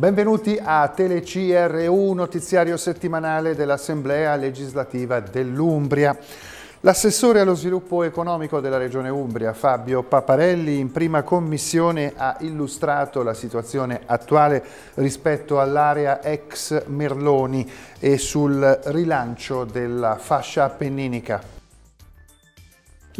Benvenuti a TeleCRU, notiziario settimanale dell'Assemblea legislativa dell'Umbria. L'assessore allo sviluppo economico della Regione Umbria, Fabio Paparelli, in prima commissione ha illustrato la situazione attuale rispetto all'area ex Merloni e sul rilancio della fascia appenninica.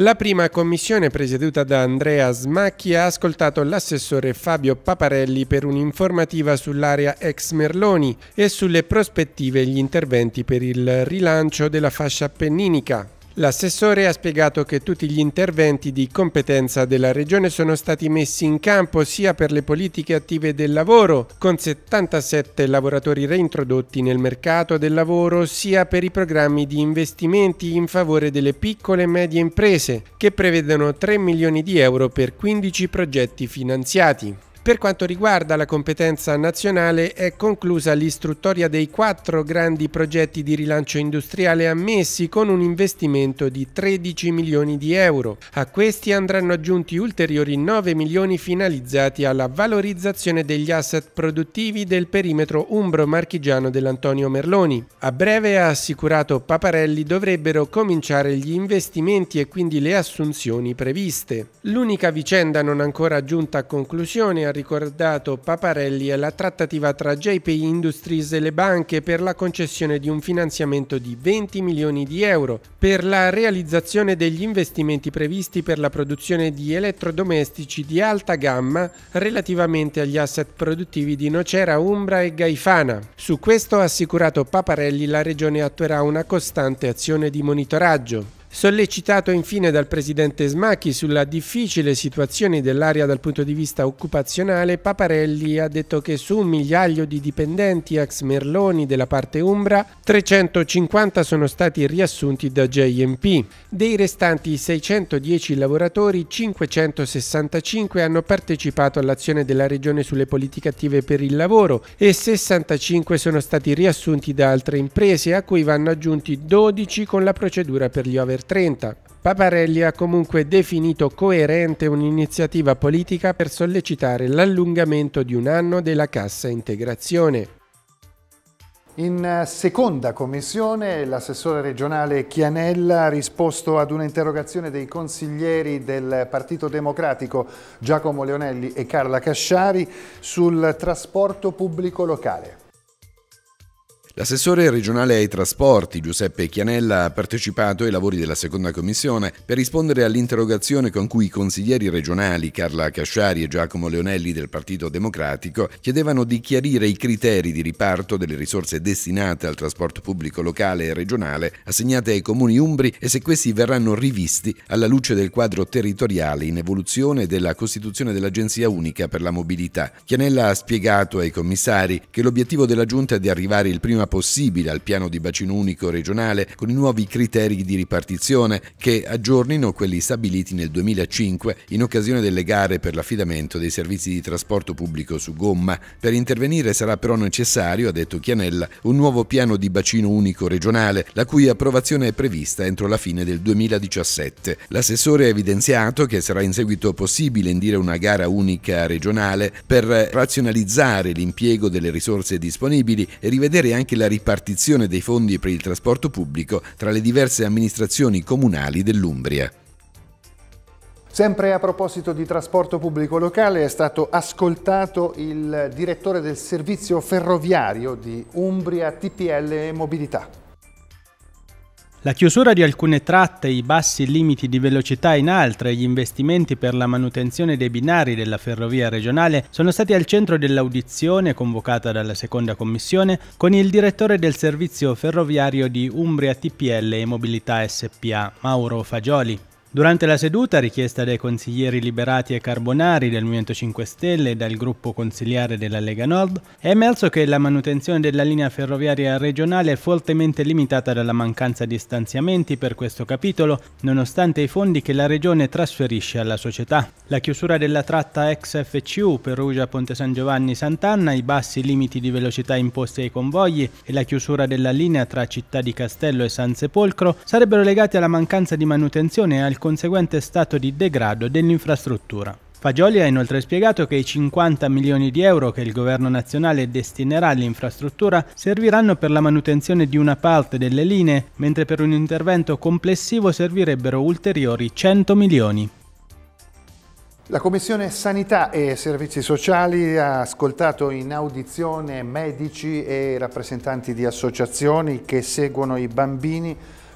La prima commissione presieduta da Andrea Smacchi ha ascoltato l'assessore Fabio Paparelli per un'informativa sull'area ex Merloni e sulle prospettive e gli interventi per il rilancio della fascia appenninica. L'assessore ha spiegato che tutti gli interventi di competenza della Regione sono stati messi in campo sia per le politiche attive del lavoro, con 77 lavoratori reintrodotti nel mercato del lavoro, sia per i programmi di investimenti in favore delle piccole e medie imprese, che prevedono 3 milioni di euro per 15 progetti finanziati. Per quanto riguarda la competenza nazionale è conclusa l'istruttoria dei quattro grandi progetti di rilancio industriale ammessi con un investimento di 13 milioni di euro. A questi andranno aggiunti ulteriori 9 milioni finalizzati alla valorizzazione degli asset produttivi del perimetro umbro-marchigiano dell'Antonio Merloni. A breve, ha assicurato Paparelli, dovrebbero cominciare gli investimenti e quindi le assunzioni previste. L'unica vicenda non ancora giunta a conclusione ha ricordato Paparelli è la trattativa tra JP Industries e le banche per la concessione di un finanziamento di 20 milioni di euro per la realizzazione degli investimenti previsti per la produzione di elettrodomestici di alta gamma relativamente agli asset produttivi di Nocera, Umbra e Gaifana. Su questo ha assicurato Paparelli la Regione attuerà una costante azione di monitoraggio. Sollecitato infine dal presidente Smacchi sulla difficile situazione dell'area dal punto di vista occupazionale, Paparelli ha detto che su un migliaio di dipendenti ex Merloni della parte Umbra, 350 sono stati riassunti da JMP. Dei restanti 610 lavoratori, 565 hanno partecipato all'azione della Regione sulle politiche attive per il lavoro e 65 sono stati riassunti da altre imprese, a cui vanno aggiunti 12 con la procedura per gli over under 30. Paparelli ha comunque definito coerente un'iniziativa politica per sollecitare l'allungamento di un anno della cassa integrazione. In eh, seconda commissione l'assessore regionale Chianella ha risposto ad un'interrogazione dei consiglieri del Partito Democratico Giacomo Leonelli e Carla Casciari sul trasporto pubblico locale. L'assessore regionale ai trasporti Giuseppe Chianella ha partecipato ai lavori della seconda commissione per rispondere all'interrogazione con cui i consiglieri regionali Carla Casciari e Giacomo Leonelli del Partito Democratico chiedevano di chiarire i criteri di riparto delle risorse destinate al trasporto pubblico locale e regionale assegnate ai comuni umbri e se questi verranno rivisti alla luce del quadro territoriale in evoluzione della costituzione dell'Agenzia Unica per la Mobilità. Chianella ha spiegato ai commissari che l'obiettivo della Giunta è di arrivare il prima possibile al piano di bacino unico regionale con i nuovi criteri di ripartizione che aggiornino quelli stabiliti nel 2005 in occasione delle gare per l'affidamento dei servizi di trasporto pubblico su gomma. Per intervenire sarà però necessario, ha detto Chianella, un nuovo piano di bacino unico regionale, la cui approvazione è prevista entro la fine del 2017. L'assessore ha evidenziato che sarà in seguito possibile indire una gara unica regionale per razionalizzare l'impiego delle risorse disponibili e rivedere anche anche la ripartizione dei fondi per il trasporto pubblico tra le diverse amministrazioni comunali dell'Umbria. Sempre a proposito di trasporto pubblico locale è stato ascoltato il direttore del servizio ferroviario di Umbria TPL Mobilità. La chiusura di alcune tratte, i bassi limiti di velocità in altre e gli investimenti per la manutenzione dei binari della ferrovia regionale sono stati al centro dell'audizione convocata dalla seconda commissione con il direttore del servizio ferroviario di Umbria TPL e Mobilità SPA, Mauro Fagioli. Durante la seduta, richiesta dai consiglieri liberati e carbonari del Movimento 5 Stelle e dal gruppo consigliare della Lega Nord, è emerso che la manutenzione della linea ferroviaria regionale è fortemente limitata dalla mancanza di stanziamenti per questo capitolo, nonostante i fondi che la regione trasferisce alla società. La chiusura della tratta ex FCU Perugia-Ponte San Giovanni-Sant'Anna, i bassi limiti di velocità imposti ai convogli e la chiusura della linea tra Città di Castello e San Sepolcro sarebbero legati alla mancanza di manutenzione e al conseguente stato di degrado dell'infrastruttura. Fagioli ha inoltre spiegato che i 50 milioni di euro che il governo nazionale destinerà all'infrastruttura serviranno per la manutenzione di una parte delle linee, mentre per un intervento complessivo servirebbero ulteriori 100 milioni. La Commissione Sanità e Servizi Sociali ha ascoltato in audizione medici e rappresentanti di associazioni che seguono i bambini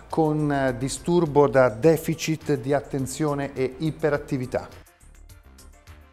con eh, disturbo da deficit di attenzione e iperattività.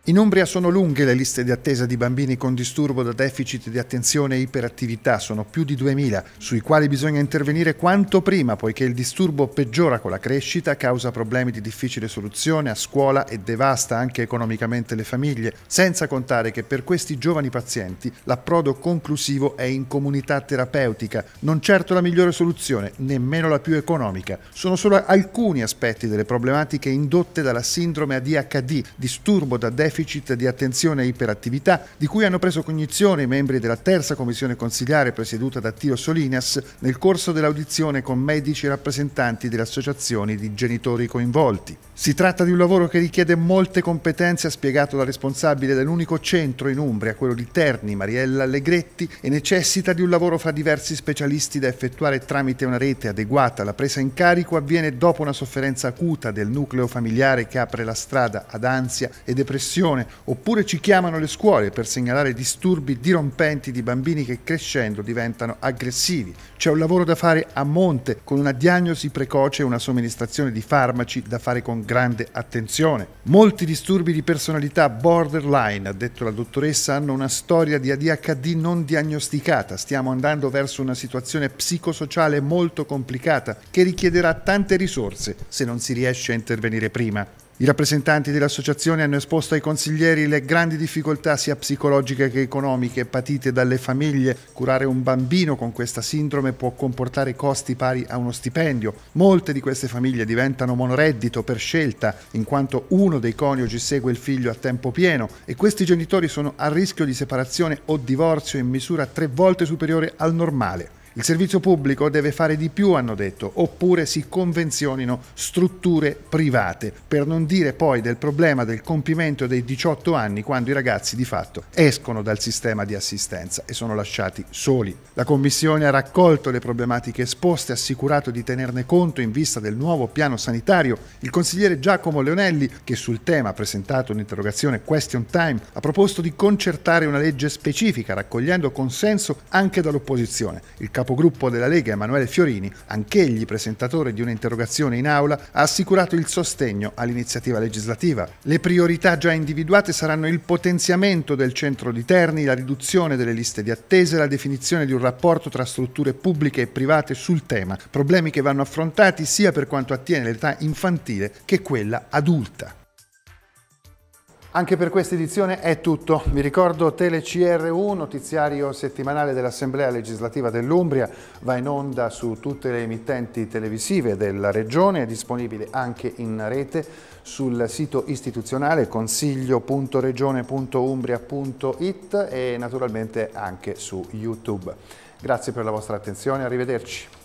In Umbria sono lunghe le liste di attesa di bambini con disturbo da deficit di attenzione e iperattività, sono più di 2000, sui quali bisogna intervenire quanto prima poiché il disturbo peggiora con la crescita, causa problemi di difficile soluzione a scuola e devasta anche economicamente le famiglie, senza contare che per questi giovani pazienti l'approdo conclusivo è in comunità terapeutica, non certo la migliore soluzione, nemmeno la più economica. Sono solo alcuni aspetti delle problematiche indotte dalla sindrome ADHD, disturbo da deficit deficit di attenzione e iperattività di cui hanno preso cognizione i membri della terza commissione consigliare presieduta da Tiro Solinas nel corso dell'audizione con medici e rappresentanti delle associazioni di genitori coinvolti. Si tratta di un lavoro che richiede molte competenze, ha spiegato la responsabile dell'unico centro in Umbria, quello di Terni, Mariella Allegretti, e necessita di un lavoro fra diversi specialisti da effettuare tramite una rete adeguata. La presa in carico avviene dopo una sofferenza acuta del nucleo familiare che apre la strada ad ansia e depressione l'attenzione, oppure ci chiamano le scuole per segnalare disturbi dirompenti di bambini che crescendo diventano aggressivi. C'è un lavoro da fare a monte, con una diagnosi precoce e una somministrazione di farmaci da fare con grande attenzione. Molti disturbi di personalità borderline, ha detto la dottoressa, hanno una storia di ADHD non diagnosticata. Stiamo andando verso una situazione psicosociale molto complicata che richiederà tante risorse se non si riesce a intervenire prima. I rappresentanti dell'associazione hanno esposto ai consiglieri le grandi difficoltà sia psicologiche che economiche patite dalle famiglie. Curare un bambino con questa sindrome può comportare costi pari a uno stipendio. Molte di queste famiglie diventano monoreddito per scelta, in quanto uno dei coniugi segue il figlio a tempo pieno e questi genitori sono a rischio di separazione o divorzio in misura tre volte superiore al normale. Il servizio pubblico deve fare di più, hanno detto, oppure si convenzionino strutture private, per non dire poi del problema del compimento dei 18 anni quando i ragazzi di fatto escono dal sistema di assistenza e sono lasciati soli. La Commissione ha raccolto le problematiche esposte, ha assicurato di tenerne conto in vista del nuovo piano sanitario. Il consigliere Giacomo Leonelli, che sul tema ha presentato un'interrogazione Question Time, ha proposto di concertare una legge specifica, raccogliendo consenso anche dall'opposizione. Il capogruppo della Lega Emanuele Fiorini, anch'egli presentatore di un'interrogazione in aula, ha assicurato il sostegno all'iniziativa legislativa. Le priorità già individuate saranno il potenziamento del centro di Terni, la riduzione delle liste di attesa e la definizione di un rapporto tra strutture pubbliche e private sul tema, problemi che vanno affrontati sia per quanto attiene l'età infantile che quella adulta. Anche per questa edizione è tutto. Vi ricordo TeleCRU, notiziario settimanale dell'Assemblea legislativa dell'Umbria, va in onda su tutte le emittenti televisive della Regione, è disponibile anche in rete sul sito istituzionale consiglio.regione.umbria.it e naturalmente anche su YouTube. Grazie per la vostra attenzione, arrivederci.